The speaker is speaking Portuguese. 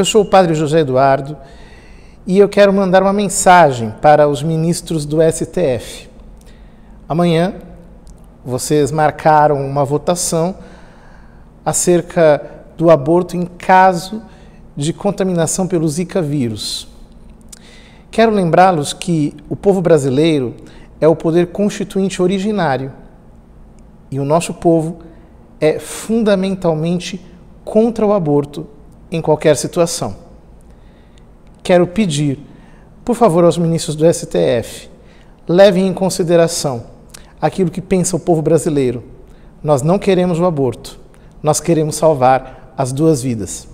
Eu sou o padre José Eduardo e eu quero mandar uma mensagem para os ministros do STF. Amanhã vocês marcaram uma votação acerca do aborto em caso de contaminação pelo Zika vírus. Quero lembrá-los que o povo brasileiro é o poder constituinte originário e o nosso povo é fundamentalmente contra o aborto em qualquer situação. Quero pedir, por favor, aos ministros do STF, levem em consideração aquilo que pensa o povo brasileiro. Nós não queremos o aborto, nós queremos salvar as duas vidas.